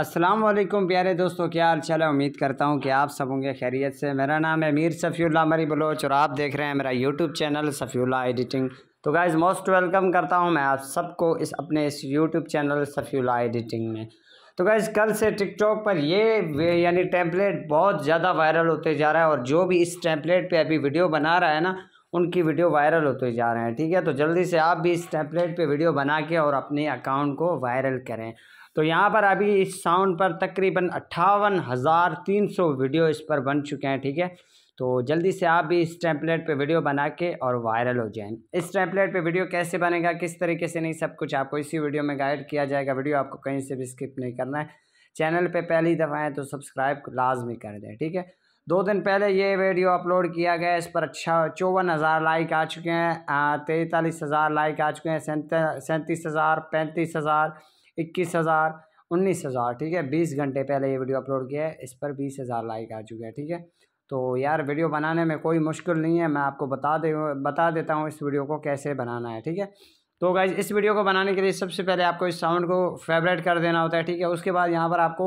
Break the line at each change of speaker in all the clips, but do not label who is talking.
अस्सलाम वालेकुम प्यारे दोस्तों क्या हाल चाल है उम्मीद करता हूँ कि आप सब होंगे खैरियत से मेरा नाम है मीर सफ़ील्ला मरी बलोच और आप देख रहे हैं मेरा यूट्यूब चैनल सफ़ील्ला एडिटिंग तो गाइज़ मोस्ट वेलकम करता हूँ मैं आप सबको इस अपने इस यूट्यूब चैनल सफ़ील्ला एडिटिंग में तो गाइज़ कल से टिकटॉक पर ये यानी टेम्पलेट बहुत ज़्यादा वायरल होते जा रहा है और जो भी इस टेम्पलेट पर अभी वीडियो बना रहा है ना उनकी वीडियो वायरल होते जा रहे हैं ठीक है तो जल्दी से आप भी इस टैंपलेट पे वीडियो बना के और अपने अकाउंट को वायरल करें तो यहाँ पर अभी इस साउंड पर तकरीबन अट्ठावन हज़ार तीन सौ वीडियो इस पर बन चुके हैं ठीक है तो जल्दी से आप भी इस टैंपलेट पे वीडियो बना के और वायरल हो जाएं इस टैंपलेट पे वीडियो कैसे बनेगा किस तरीके से नहीं सब कुछ आपको इसी वीडियो में गाइड किया जाएगा वीडियो आपको कहीं से भी स्किप नहीं करना है चैनल पे पहली दफ़ा तो सब्सक्राइब लाजमी कर दें ठीक है दो दिन पहले ये वीडियो अपलोड किया गया इस पर अच्छा चौवन हज़ार लाइक आ चुके हैं तैंतालीस हज़ार लाइक आ चुके हैं सैंतीस हज़ार पैंतीस हज़ार इक्कीस हज़ार उन्नीस हज़ार ठीक है बीस घंटे पहले ये वीडियो अपलोड किया है इस पर बीस हज़ार लाइक आ चुके हैं ठीक है तो यार वीडियो बनाने में कोई मुश्किल नहीं है मैं आपको बता दे बता देता हूँ इस वीडियो को कैसे बनाना है ठीक है तो गाइज इस वीडियो को बनाने के लिए सबसे पहले आपको इस साउंड को फेवरेट कर देना होता है ठीक है उसके बाद यहाँ पर आपको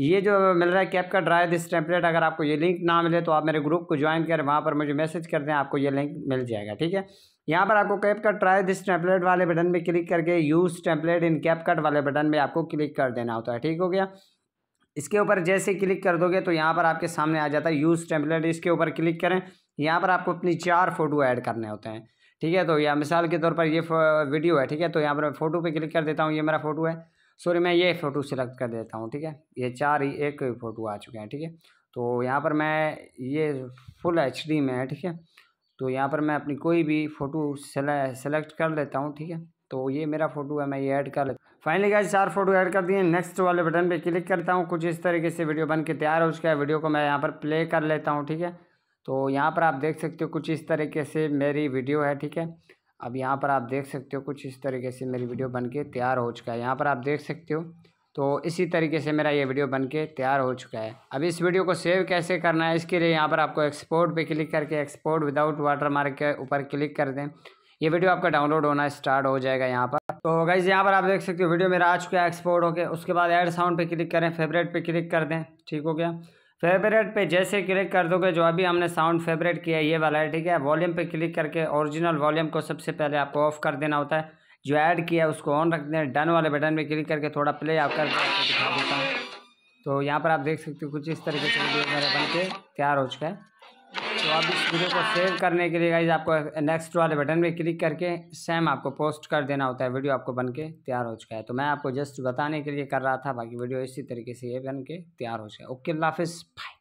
ये जो मिल रहा है कैप का ड्राई दिस टेम्पलेट अगर आपको ये लिंक ना मिले तो आप मेरे ग्रुप को ज्वाइन करें वहाँ पर मुझे मैसेज कर दें आपको ये लिंक मिल जाएगा ठीक है यहाँ पर आपको कैप का ट्राई दिस टेम्पलेट वाले बटन में क्लिक करके use template in CapCut वाले बटन में आपको क्लिक कर देना होता है ठीक हो गया इसके ऊपर जैसे क्लिक कर दोगे तो यहाँ पर आपके सामने आ जाता है यूज़ टेम्पलेट इसके ऊपर क्लिक करें यहाँ पर आपको अपनी चार फ़ोटो ऐड करने होते हैं ठीक है तो या मिसाल के तौर पर ये वीडियो है ठीक है तो यहाँ पर मैं फ़ोटो पे क्लिक कर देता हूँ ये मेरा फ़ोटो है सॉरी मैं ये फ़ोटो सेलेक्ट कर देता हूँ ठीक है ये चार ही एक फ़ोटो आ चुके हैं ठीक है तो यहाँ पर मैं ये फुल एच में है ठीक है तो यहाँ पर मैं अपनी कोई भी फ़ोटो सेलेक्ट कर लेता हूँ ठीक है तो ये मेरा फ़ोटो है मैं ये ऐड कर लेता हूँ फाइनली गाइस चार फोटो ऐड कर दिए नेक्स्ट वाले बटन पे क्लिक करता हूँ कुछ इस तरीके से वीडियो बन के तैयार हो चुका है वीडियो को मैं यहाँ पर प्ले कर लेता हूँ ठीक है तो यहाँ पर आप देख सकते हो कुछ इस तरीके से मेरी वीडियो है ठीक है अब यहाँ पर आप देख सकते हो कुछ इस तरीके से मेरी वीडियो बन के तैयार हो चुका है यहाँ पर आप देख सकते हो तो इसी तरीके से मेरा ये वीडियो बन के तैयार हो चुका है अब इस वीडियो को सेव कैसे करना है इसके लिए यहाँ पर आपको एक्सपोर्ट पे क्लिक करके एक्सपोर्ट विदाउट वाटर मार्क के ऊपर क्लिक कर दें ये वीडियो आपका डाउनलोड होना स्टार्ट हो जाएगा यहाँ पर तो गाइज यहाँ पर आप देख सकते हो वीडियो मेरा आ चुका है एक्सपोर्ट होकर उसके बाद एड साउंड पर क्लिक करें फेवरेट पर क्लिक कर दें ठीक हो गया फेवरेट पे जैसे क्लिक कर दोगे जो अभी हमने साउंड फेवरेट किया ये वाला है ठीक है वॉल्यूम पे क्लिक करके ओरिजिनल वॉल्यूम को सबसे पहले आपको ऑफ कर देना होता है जो ऐड किया है उसको ऑन रख देना डन वाले बटन पे क्लिक करके थोड़ा प्ले आप कर तो दिखा देता हूँ तो यहाँ पर आप देख सकते हो कुछ इस तरीके से वीडियो मेरा बन के तैयार हो चुका है तो आप इस वीडियो को सेव करने के लिए गाइज आपको नेक्स्ट वाले बटन पे क्लिक करके सेम आपको पोस्ट कर देना होता है वीडियो आपको बन के तैयार हो चुका है तो मैं आपको जस्ट बताने के लिए कर रहा था बाकी वीडियो इसी तरीके से ये बन के तैयार हो चुका है ओके लाफिस बाय